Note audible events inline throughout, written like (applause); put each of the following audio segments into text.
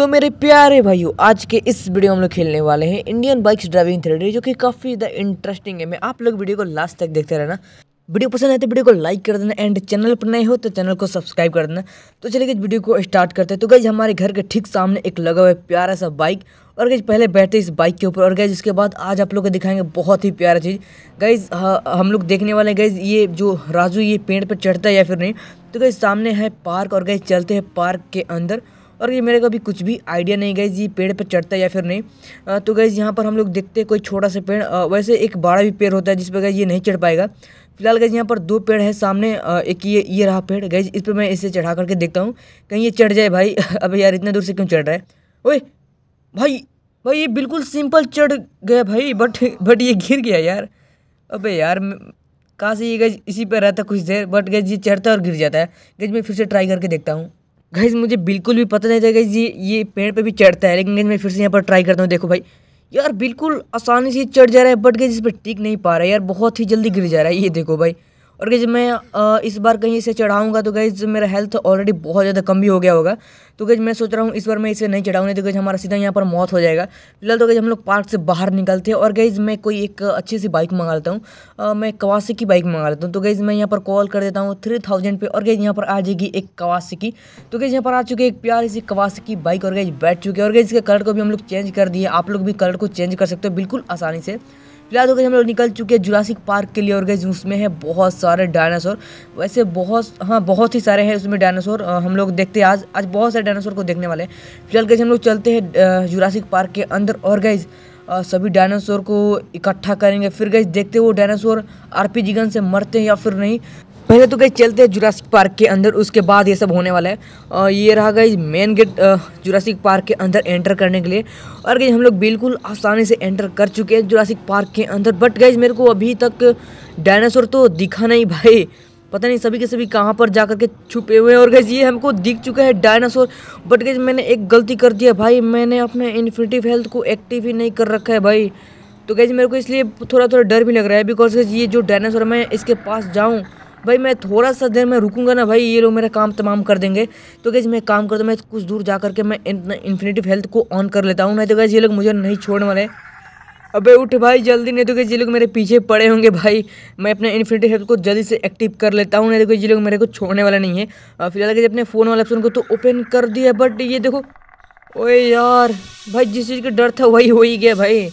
तो मेरे प्यारे भाइयों आज के इस वीडियो में हम लोग खेलने वाले हैं इंडियन बाइक्स ड्राइविंग थ्रेडरी जो कि काफ़ी ज़्यादा इंटरेस्टिंग है मैं आप लोग वीडियो को लास्ट तक देखते रहना वीडियो पसंद आए तो वीडियो को लाइक कर देना एंड चैनल पर नए हो तो चैनल को सब्सक्राइब कर देना तो चलिए गई वीडियो को स्टार्ट करते हैं तो गई हमारे घर के ठीक सामने एक लगा हुआ है प्यारा सा बाइक और गई पहले बैठते इस बाइक के ऊपर और गई उसके बाद आज आप लोग को दिखाएंगे बहुत ही प्यारा चीज़ गई हम लोग देखने वाले गई ये जो राजू ये पेड़ पर चढ़ता है या फिर नहीं तो गई सामने है पार्क और गई चलते हैं पार्क के अंदर और ये मेरे को अभी कुछ भी आइडिया नहीं गई ये पेड़ पर चढ़ता है या फिर नहीं तो गई यहाँ पर हम लोग देखते हैं कोई छोटा सा पेड़ वैसे एक बड़ा भी पेड़ होता है जिस पर गई ये नहीं चढ़ पाएगा फिलहाल गई यहाँ पर दो पेड़ है सामने एक ये ये रहा पेड़ गई इस पर मैं इसे चढ़ा करके देखता हूँ कहीं ये चढ़ जाए भाई (laughs) अब यार इतने दूर से क्यों चढ़ रहा है ओ भाई भाई ये बिल्कुल सिंपल चढ़ गया भाई बट बट ये गिर गया यार अबे यार कहाँ से ये गज इसी पर रहता कुछ देर बट गज ये चढ़ता और गिर जाता है गज मैं फिर से ट्राई करके देखता हूँ गाइज मुझे बिल्कुल भी पता नहीं था गाइज ये ये पेड़ पे भी चढ़ता है लेकिन मैं फिर से यहाँ पर ट्राई करता हूँ देखो भाई यार बिल्कुल आसानी से चढ़ जा रहा है बट गई इस पर टिक नहीं पा रहा है यार बहुत ही जल्दी गिर जा रहा है ये देखो भाई और गैज मैं इस बार कहीं इसे चढ़ाऊँगा तो गैज मेरा हेल्थ ऑलरेडी बहुत ज़्यादा कम भी हो गया होगा तो गैज मैं सोच रहा हूँ इस बार मैं इसे नहीं चढ़ाऊँ नहीं तो गैज हमारा सीधा यहाँ पर मौत हो जाएगा फिलहाल तो गैज हम लोग पार्क से बाहर निकलते हैं और गैज मैं कोई एक अच्छी सी बाइक मंगा लेता हूँ मैं कवासी की बाइक मंगा लेता हूँ तो गैज मैं यहाँ पर कॉल कर देता हूँ थ्री थाउजेंड और गैज यहाँ पर आ जाएगी एक कवासी की तो गैज यहाँ पर आ चुकी है एक प्यारी सी कवासी की बाइक और गैज बैठ चुकी है और गैज इसके कलर को भी हम लोग चेंज कर दिए आप लोग भी कलर को चेंज कर सकते हो बिल्कुल आसानी से फिलहाल तो गई हम लोग निकल चुके हैं जुरासिक पार्क के लिए और गई उसमें है बहुत सारे डायनासोर वैसे बहुत हाँ बहुत ही सारे हैं उसमें डायनासोर हम लोग देखते हैं आज आज बहुत सारे डायनासोर को देखने वाले हैं फिलहाल कहीं हम लोग चलते हैं जुरासिक पार्क के अंदर और गई सभी डायनासोर को इकट्ठा करेंगे फिर गई देखते वो डायनासोर आर पी से मरते हैं या फिर नहीं पहले तो गई चलते हैं जुरासिक पार्क के अंदर उसके बाद ये सब होने वाला है और ये रहा गई मेन गेट जुरासिक पार्क के अंदर एंटर करने के लिए और गई हम लोग बिल्कुल आसानी से एंटर कर चुके हैं जुरासिक पार्क के अंदर बट गई मेरे को अभी तक डायनासोर तो दिखा नहीं भाई पता नहीं सभी के सभी कहाँ पर जा करके छुपे हुए हैं और गैस ये हमको दिख चुका है डायनासोर बट गैस मैंने एक गलती कर दिया भाई मैंने अपने इन्फिनिटिव हेल्थ को एक्टिव ही नहीं कर रखा है भाई तो गैस मेरे को इसलिए थोड़ा थोड़ा डर भी लग रहा है बिकॉज ये जो डायनासोर मैं इसके पास जाऊँ भाई मैं थोड़ा सा देर में रुकूंगा ना भाई ये लोग मेरा काम तमाम कर देंगे तो गैस मैं काम करता मैं कुछ दूर जा करके मैं इन्फिनेटिव हेल्थ को ऑन कर लेता हूँ नहीं तो गैस ये लोग मुझे नहीं छोड़ने वाले अबे उठ भाई जल्दी नहीं तो गैस ये लोग मेरे पीछे पड़े होंगे भाई मैं अपने इन्फिनेटिव हेल्थ को जल्दी से एक्टिव कर लेता हूँ नहीं तो गैस ये लोग मेरे को छोड़ने वाला नहीं है फिलहाल गैस अपने फ़ोन वाले ऑप्शन को तो ओपन कर दिया बट ये देखो ओए यार भाई जिस चीज़ का डर था वही हो ही गया भाई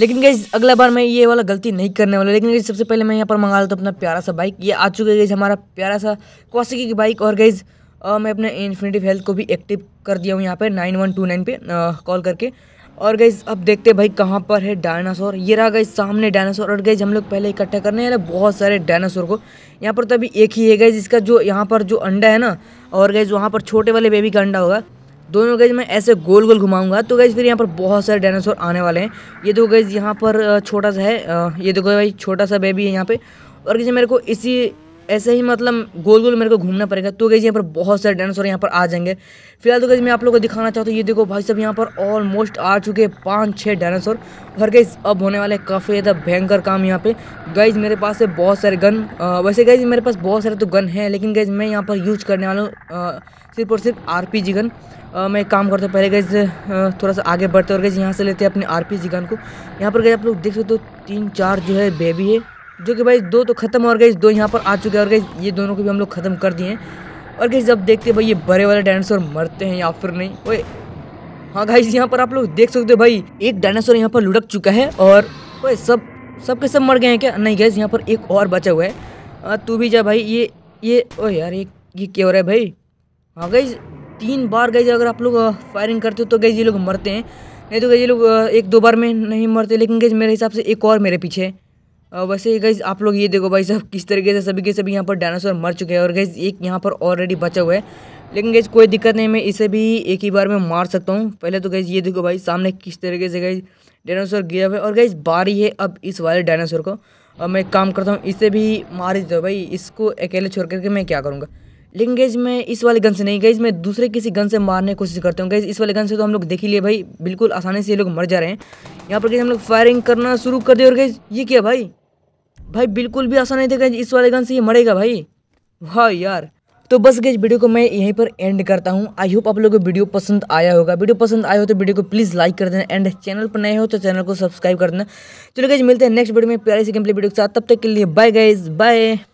लेकिन गई अगला बार मैं ये वाला गलती नहीं करने वाला लेकिन गई सबसे पहले मैं यहाँ पर मंगा लेता हूँ अपना प्यारा सा बाइक ये आ चुका है गई हमारा प्यारा सा कौशिकी की बाइक और गई मैं अपने इन्फिनिटी हेल्थ को भी एक्टिव कर दिया हूँ यहाँ पर नाइन वन टू नाइन पर कॉल करके और गई अब देखते भाई कहाँ पर है डायनासोर ये रहा गई सामने डायनासोर और गई हम लोग पहले इकट्ठा करने हैं बहुत सारे डायनासोर को यहाँ पर तो अभी एक ही है गई जिसका जो यहाँ पर जो अंडा है ना और गई वहाँ पर छोटे वाले बेबी का अंडा होगा दोनों गैज मैं ऐसे गोल गोल घुमाऊंगा तो गैज फिर यहाँ पर बहुत सारे डायनासोर आने वाले हैं ये देखो गैज यहाँ पर छोटा सा है ये देखो भाई छोटा सा बेबी है यहाँ पे और किसी मेरे को इसी ऐसे ही मतलब गोल गोल मेरे को घूमना पड़ेगा तो गई यहाँ पर बहुत सारे डायनासोर यहाँ पर आ जाएंगे फिलहाल तो गई मैं आप लोगों को दिखाना चाहता हूँ ये देखो भाई सब यहाँ पर ऑलमोस्ट आ चुके हैं पाँच छः डायनासोर और गई अब होने वाले काफ़ी ज़्यादा भयंकर काम यहाँ पे गई मेरे पास से बहुत सारे गन आ, वैसे गई मेरे पास बहुत सारे तो गन हैं लेकिन गई मैं यहाँ पर यूज करने वाला हूँ सिर्फ और सिर्फ आर गन आ, मैं काम करता हूँ पहले गई थोड़ा सा आगे बढ़ते और गई यहाँ से लेते हैं अपने आर गन को यहाँ पर गई आप लोग देख सकते हो तीन चार जो है बेबी है जो कि भाई दो तो ख़त्म और गई दो यहाँ पर आ चुके हैं और गई ये दोनों को भी हम लोग ख़त्म कर दिए हैं और गई जब देखते हैं भाई ये बड़े वाले डायनासोर मरते हैं या फिर नहीं वो हाँ गाई यहाँ पर आप लोग देख सकते हो भाई एक डायनासोर यहाँ पर लुढ़क चुका है और वो सब सब के सब मर गए हैं क्या नहीं गैस यहाँ पर एक और बचा हुआ है हाँ, तू भी जा भाई ये ये ओ यार ये ये क्या हो रहा है भाई हाँ गई तीन बार गई अगर आप लोग फायरिंग करते हो तो गई ये लोग मरते हैं नहीं तो गई ये लोग एक दो बार में नहीं मरते लेकिन गई मेरे हिसाब से एक और मेरे पीछे वैसे ही गैस आप लोग ये देखो भाई साहब किस तरीके से सभी के सभी यहाँ पर डायनासोर मर चुके हैं और गैस एक यहाँ पर ऑलरेडी बचा हुआ है लेकिन गैस कोई दिक्कत नहीं मैं इसे भी एक ही बार में मार सकता हूँ पहले तो गैस ये देखो भाई सामने किस तरीके से गैस डायनासोर गिरा हुआ है और गैस बारी है अब इस वाले डायनासोर को और मैं काम करता हूँ इसे भी मार ही देता भाई इसको अकेले छोड़ करके मैं क्या करूँगा लेकिन गई मैं इस वाले गन से नहीं गई मैं दूसरे किसी गन से मारने की कोशिश करता हूँ गैस इस वाले गन से तो हम लोग देख ही लिए भाई बिल्कुल आसानी से ये लोग मर जा रहे हैं यहाँ पर कैसे हम लोग फायरिंग करना शुरू कर दिए और गैज ये क्या भाई भाई बिल्कुल भी आसान नहीं था इस वाले गन से ये मरेगा भाई वाह यार तो बस गैज वीडियो को मैं यहीं पर एंड करता हूँ आई होप आप लोगों को वीडियो पसंद आया होगा वीडियो पसंद आया हो तो वीडियो को प्लीज़ लाइक कर देना एंड चैनल पर नए हो तो चैनल को सब्सक्राइब कर देना चलो गैज मिलते हैं नेक्स्ट वीडियो में प्यारे से कंप्लीट वीडियो के साथ तब तक के लिए बाय गाइज बाय